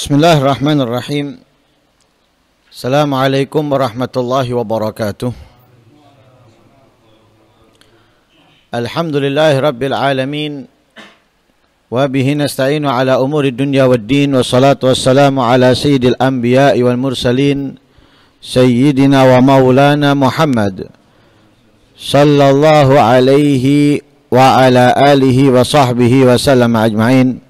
بسم الله الرحمن الرحيم السلام عليكم ورحمة الله وبركاته الحمد لله رب العالمين وبه نستعين على أمور الدنيا والدين والصلاة والسلام على سيد الأنبياء والمرسلين سيدنا ومولانا محمد صلى الله عليه وعلى آله وصحبه وسلم أجمعين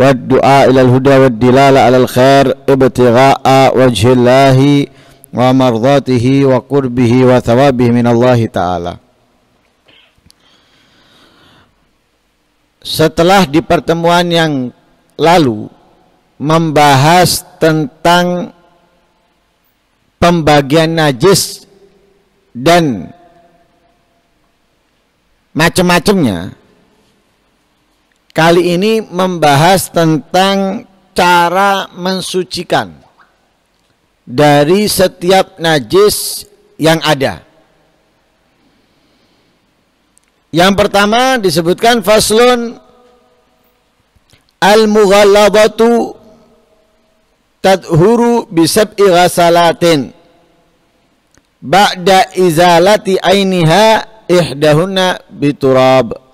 والدعاء إلى الهدى والدلالة على الخير ابتغاء وجه الله ومرضاته وقربه وثوابه من الله تعالى. Setelah di pertemuan yang lalu membahas tentang pembagian najis dan macam-macamnya kali ini membahas tentang cara mensucikan dari setiap najis yang ada. Yang pertama disebutkan faslun al-mughallabatu tadhuru bisab'i ghasalatin ba'da izalati ainiha ihdahunna biturab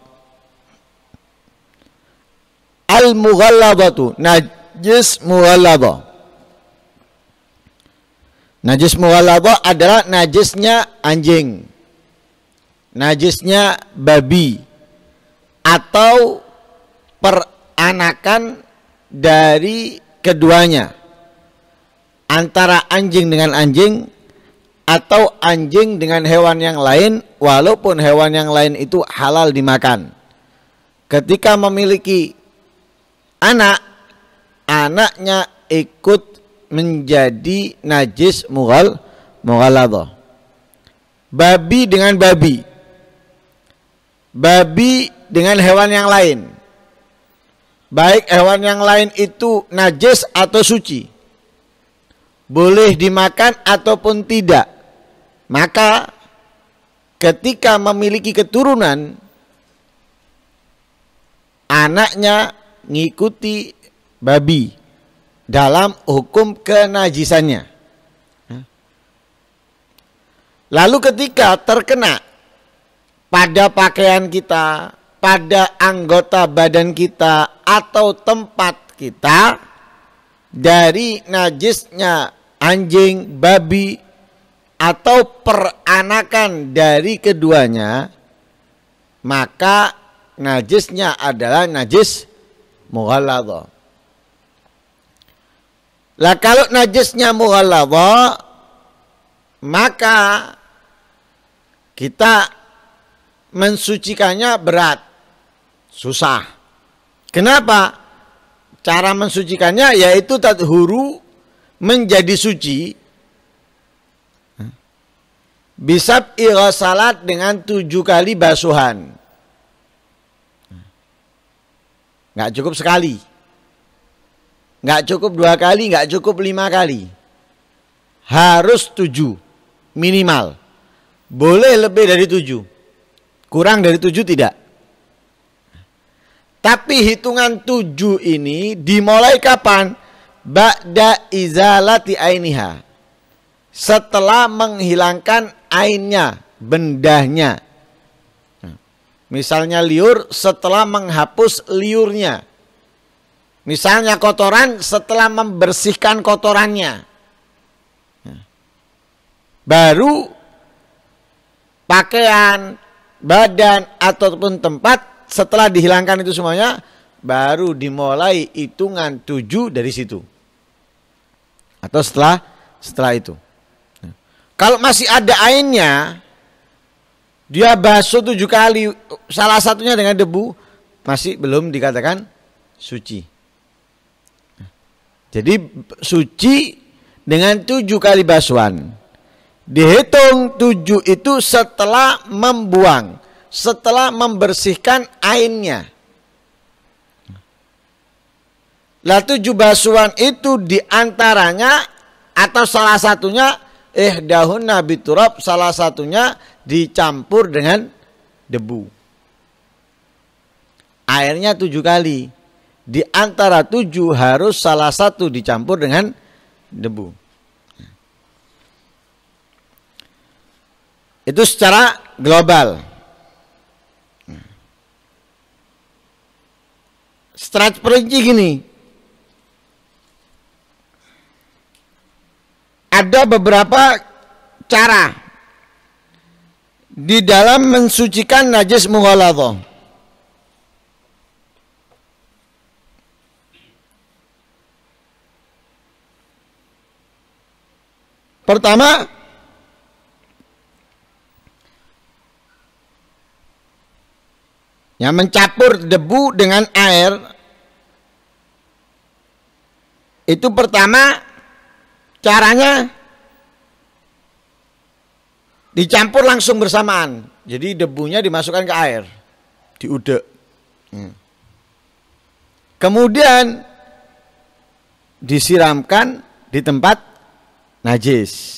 al-mughallabatu najis mughallaba Najis mughallaba adalah najisnya anjing, najisnya babi, atau peranakan dari keduanya antara anjing dengan anjing atau anjing dengan hewan yang lain walaupun hewan yang lain itu halal dimakan ketika memiliki anak anaknya ikut menjadi najis mughal mughaladha babi dengan babi babi dengan hewan yang lain baik hewan yang lain itu najis atau suci boleh dimakan ataupun tidak maka ketika memiliki keturunan anaknya ngikuti babi dalam hukum kenajisannya. Lalu ketika terkena pada pakaian kita, pada anggota badan kita atau tempat kita dari najisnya anjing, babi atau peranakan dari keduanya, maka najisnya adalah najis mughalladha. Lah kalau najisnya mughalladha maka kita mensucikannya berat, susah. Kenapa? Cara mensucikannya yaitu tadhuru menjadi suci Bisa bisab salat dengan tujuh kali basuhan. Nggak cukup sekali. Nggak cukup dua kali, nggak cukup lima kali. Harus tujuh minimal. Boleh lebih dari tujuh. Kurang dari tujuh tidak. Tapi hitungan tujuh ini dimulai kapan? Ba'da izalati ainiha. Setelah menghilangkan ainnya, bendahnya. Misalnya liur setelah menghapus liurnya. Misalnya kotoran setelah membersihkan kotorannya. Baru pakaian, badan ataupun tempat setelah dihilangkan itu semuanya baru dimulai hitungan tujuh dari situ. Atau setelah setelah itu. Kalau masih ada ainnya, dia basuh tujuh kali, salah satunya dengan debu, masih belum dikatakan suci. Jadi suci dengan tujuh kali basuhan. Dihitung tujuh itu setelah membuang, setelah membersihkan ainnya. Lah tujuh basuhan itu diantaranya atau salah satunya eh dahun nabi turab salah satunya dicampur dengan debu. Airnya tujuh kali. Di antara tujuh harus salah satu dicampur dengan debu. Itu secara global. Secara perinci gini. Ada beberapa cara di dalam mensucikan najis mughaladhah. Pertama yang mencampur debu dengan air itu pertama caranya dicampur langsung bersamaan. Jadi debunya dimasukkan ke air, diudek. Hmm. Kemudian disiramkan di tempat najis.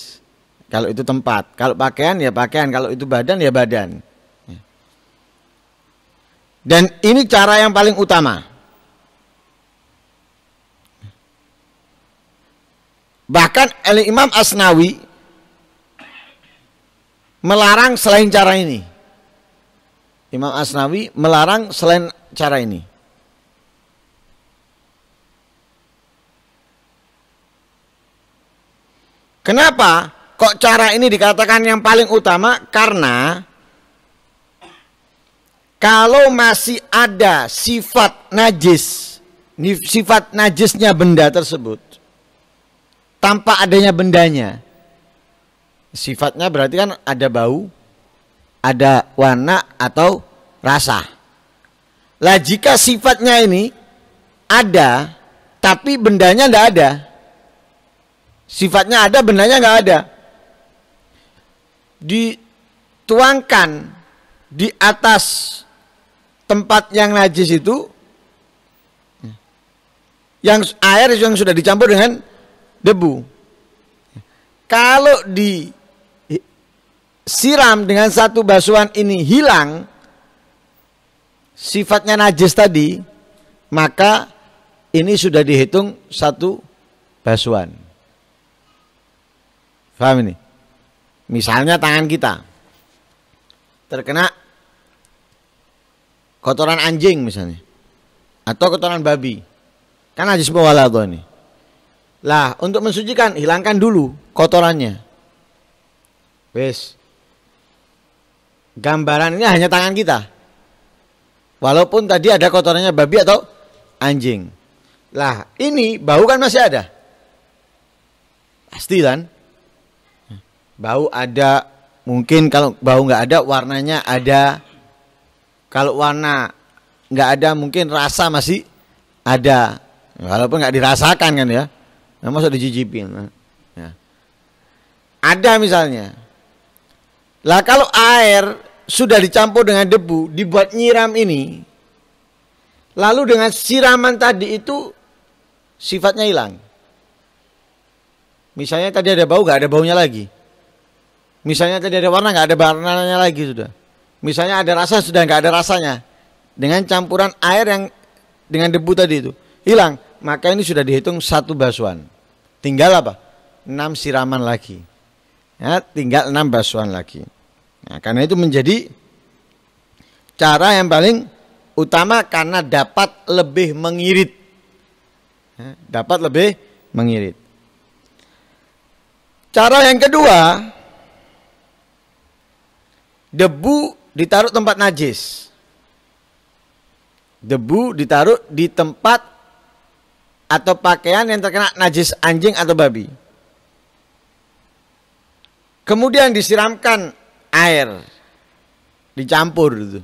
Kalau itu tempat, kalau pakaian ya pakaian, kalau itu badan ya badan. Hmm. Dan ini cara yang paling utama. Bahkan Ali Imam Asnawi melarang selain cara ini. Imam Asnawi melarang selain cara ini. Kenapa kok cara ini dikatakan yang paling utama? Karena kalau masih ada sifat najis, sifat najisnya benda tersebut tanpa adanya bendanya, Sifatnya berarti kan ada bau, ada warna atau rasa. Lah jika sifatnya ini ada tapi bendanya nggak ada. Sifatnya ada, bendanya nggak ada. Dituangkan di atas tempat yang najis itu yang air yang sudah dicampur dengan debu. Kalau di siram dengan satu basuhan ini hilang sifatnya najis tadi, maka ini sudah dihitung satu basuhan. Paham ini? Misalnya tangan kita terkena kotoran anjing misalnya atau kotoran babi. Kan najis mawala ini. Lah, untuk mensucikan hilangkan dulu kotorannya. Wes, gambaran ini hanya tangan kita. Walaupun tadi ada kotorannya babi atau anjing. Lah, ini bau kan masih ada. Pasti kan? Bau ada, mungkin kalau bau nggak ada warnanya ada. Kalau warna nggak ada mungkin rasa masih ada. Walaupun nggak dirasakan kan ya. Nah, masuk dijijipin. Ya. Ada misalnya. Lah kalau air sudah dicampur dengan debu, dibuat nyiram ini, lalu dengan siraman tadi itu sifatnya hilang. Misalnya tadi ada bau, nggak ada baunya lagi. Misalnya tadi ada warna, nggak ada warnanya lagi sudah. Misalnya ada rasa, sudah nggak ada rasanya. Dengan campuran air yang dengan debu tadi itu hilang, maka ini sudah dihitung satu basuhan. Tinggal apa? Enam siraman lagi. Ya, tinggal enam basuhan lagi. Nah, karena itu menjadi cara yang paling utama karena dapat lebih mengirit. Nah, dapat lebih mengirit. Cara yang kedua, debu ditaruh tempat najis. Debu ditaruh di tempat atau pakaian yang terkena najis anjing atau babi. Kemudian disiramkan air dicampur itu.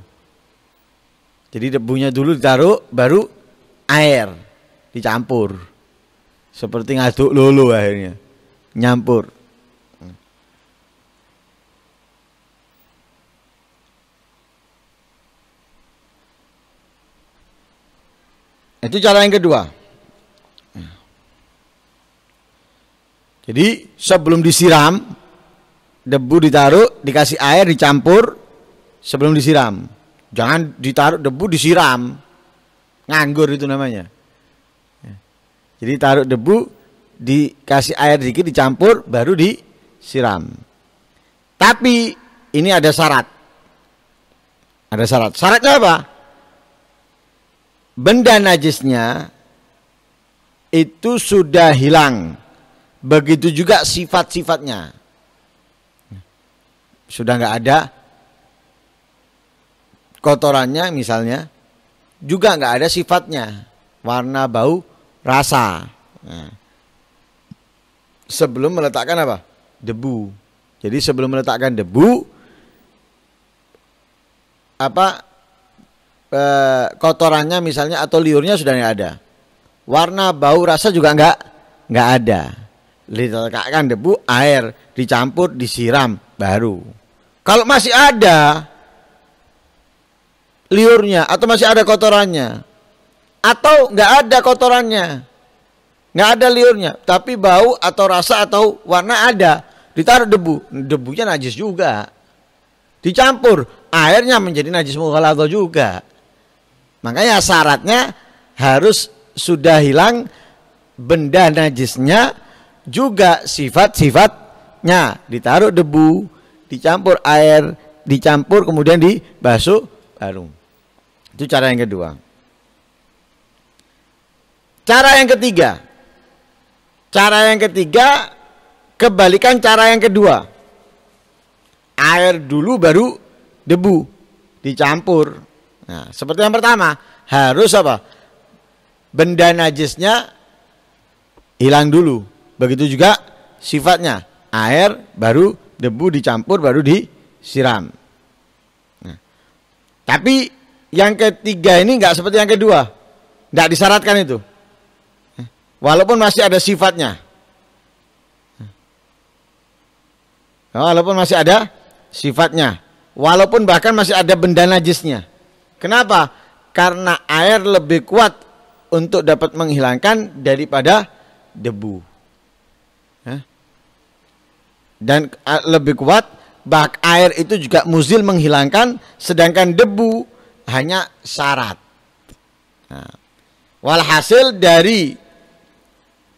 Jadi debunya dulu ditaruh baru air dicampur. Seperti ngaduk lulu akhirnya. Nyampur. Itu cara yang kedua. Jadi sebelum disiram debu ditaruh, dikasih air, dicampur sebelum disiram. Jangan ditaruh debu disiram. Nganggur itu namanya. Ya. Jadi taruh debu, dikasih air dikit dicampur baru disiram. Tapi ini ada syarat. Ada syarat. Syaratnya apa? Benda najisnya itu sudah hilang. Begitu juga sifat-sifatnya sudah nggak ada kotorannya misalnya juga nggak ada sifatnya warna bau rasa nah. sebelum meletakkan apa debu jadi sebelum meletakkan debu apa e, kotorannya misalnya atau liurnya sudah nggak ada warna bau rasa juga nggak nggak ada diletakkan debu air dicampur disiram baru. Kalau masih ada liurnya atau masih ada kotorannya atau nggak ada kotorannya, nggak ada liurnya, tapi bau atau rasa atau warna ada, ditaruh debu, debunya najis juga. Dicampur, airnya menjadi najis mughaladzah juga. Makanya syaratnya harus sudah hilang benda najisnya juga sifat-sifat tempatnya ditaruh debu dicampur air dicampur kemudian dibasuh baru itu cara yang kedua cara yang ketiga cara yang ketiga kebalikan cara yang kedua air dulu baru debu dicampur nah seperti yang pertama harus apa benda najisnya hilang dulu begitu juga sifatnya air, baru debu dicampur, baru disiram. Nah, tapi yang ketiga ini nggak seperti yang kedua, nggak disyaratkan itu. Nah. Walaupun masih ada sifatnya. Nah. Walaupun masih ada sifatnya. Walaupun bahkan masih ada benda najisnya. Kenapa? Karena air lebih kuat untuk dapat menghilangkan daripada debu dan lebih kuat bak air itu juga muzil menghilangkan sedangkan debu hanya syarat nah, walhasil dari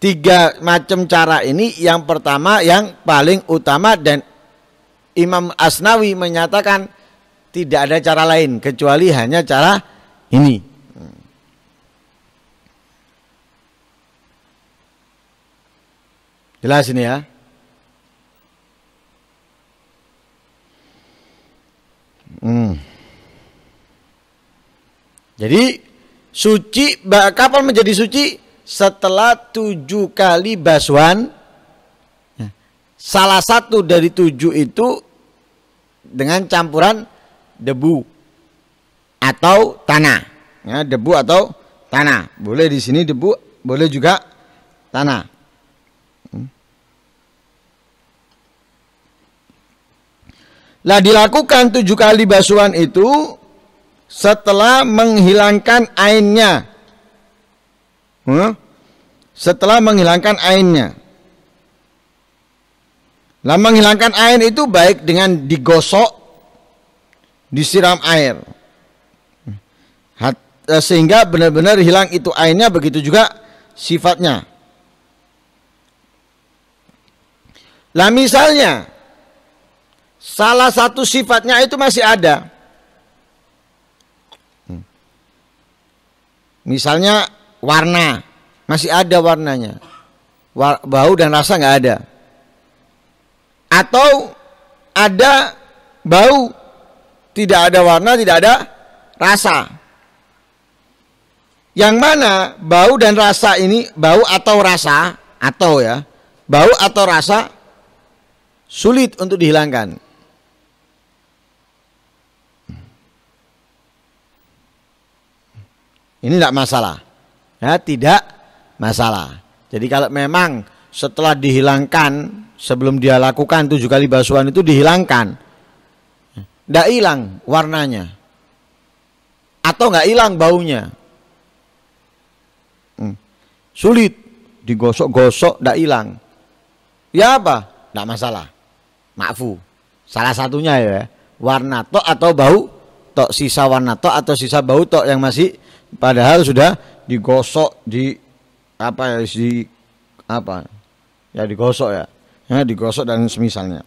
tiga macam cara ini yang pertama yang paling utama dan Imam Asnawi menyatakan tidak ada cara lain kecuali hanya cara ini. Jelas ini ya. Hmm. Jadi suci kapal menjadi suci setelah tujuh kali basuhan. Ya. Salah satu dari tujuh itu dengan campuran debu atau tanah. Ya, debu atau tanah. Boleh di sini debu, boleh juga tanah. Lah dilakukan tujuh kali basuhan itu setelah menghilangkan ainnya. Hmm? Setelah menghilangkan ainnya. Lah menghilangkan ain itu baik dengan digosok, disiram air. Eh, sehingga benar-benar hilang itu ainnya begitu juga sifatnya. Lah misalnya Salah satu sifatnya itu masih ada. Hmm. Misalnya warna, masih ada warnanya. Bau dan rasa nggak ada. Atau ada bau, tidak ada warna, tidak ada rasa. Yang mana bau dan rasa ini, bau atau rasa, atau ya, bau atau rasa sulit untuk dihilangkan. Ini tidak masalah. Ya, tidak masalah. Jadi kalau memang setelah dihilangkan sebelum dia lakukan tujuh kali basuhan itu dihilangkan, tidak hilang warnanya atau nggak hilang baunya, hmm. sulit digosok-gosok tidak hilang. Ya apa? Tidak masalah. Makfu. Salah satunya ya warna tok atau bau tok sisa warna tok atau sisa bau tok yang masih padahal sudah digosok di apa ya di apa ya digosok ya ya digosok dan semisalnya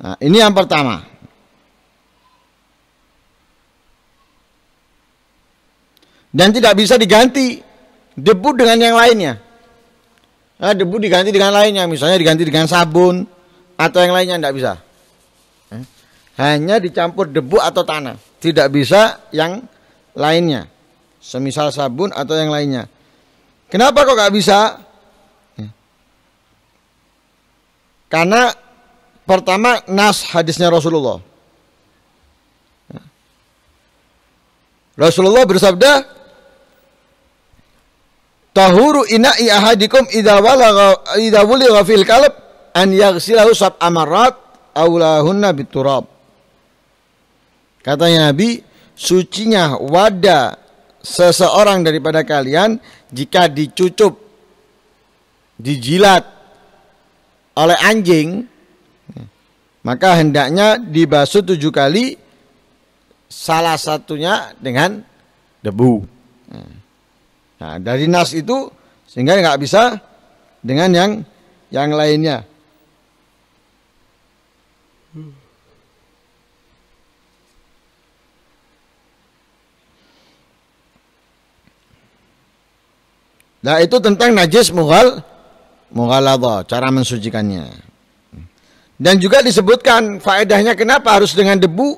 nah ini yang pertama dan tidak bisa diganti debu dengan yang lainnya nah, debu diganti dengan lainnya misalnya diganti dengan sabun atau yang lainnya tidak bisa. Eh? Hanya dicampur debu atau tanah, tidak bisa yang lainnya. Semisal sabun atau yang lainnya. Kenapa kok nggak bisa? Eh. Karena pertama nas hadisnya Rasulullah. Eh. Rasulullah bersabda, "Tahuru ina'i ahadikum idza walagha idza wuligha fil kalb an yaghsilahu sab amarat aulahunna biturab. Katanya Nabi, sucinya wadah seseorang daripada kalian jika dicucup dijilat oleh anjing maka hendaknya dibasuh tujuh kali salah satunya dengan debu nah dari nas itu sehingga nggak bisa dengan yang yang lainnya Nah itu tentang najis mughal mughaladzah, cara mensucikannya. Dan juga disebutkan faedahnya kenapa harus dengan debu?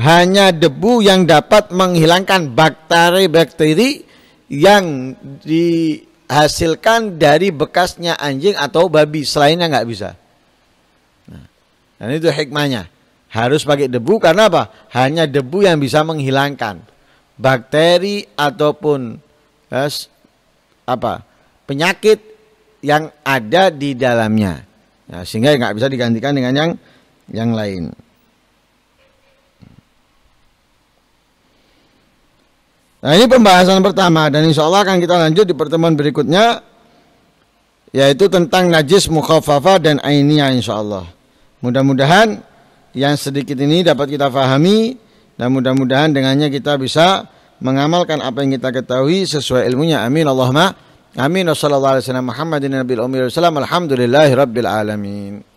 Hanya debu yang dapat menghilangkan bakteri-bakteri yang dihasilkan dari bekasnya anjing atau babi. Selainnya nggak bisa. Nah, dan itu hikmahnya. Harus pakai debu karena apa? Hanya debu yang bisa menghilangkan bakteri ataupun eh, apa penyakit yang ada di dalamnya ya, sehingga nggak bisa digantikan dengan yang yang lain nah ini pembahasan pertama dan insya Allah akan kita lanjut di pertemuan berikutnya yaitu tentang najis mukhafafa dan ainiyah insya Allah mudah-mudahan yang sedikit ini dapat kita pahami dan mudah-mudahan dengannya kita bisa mengamalkan apa yang kita ketahui sesuai ilmunya. Amin Allahumma. Amin. Wassallallahu alaihi wasallam Muhammadin Alhamdulillahirabbil alamin.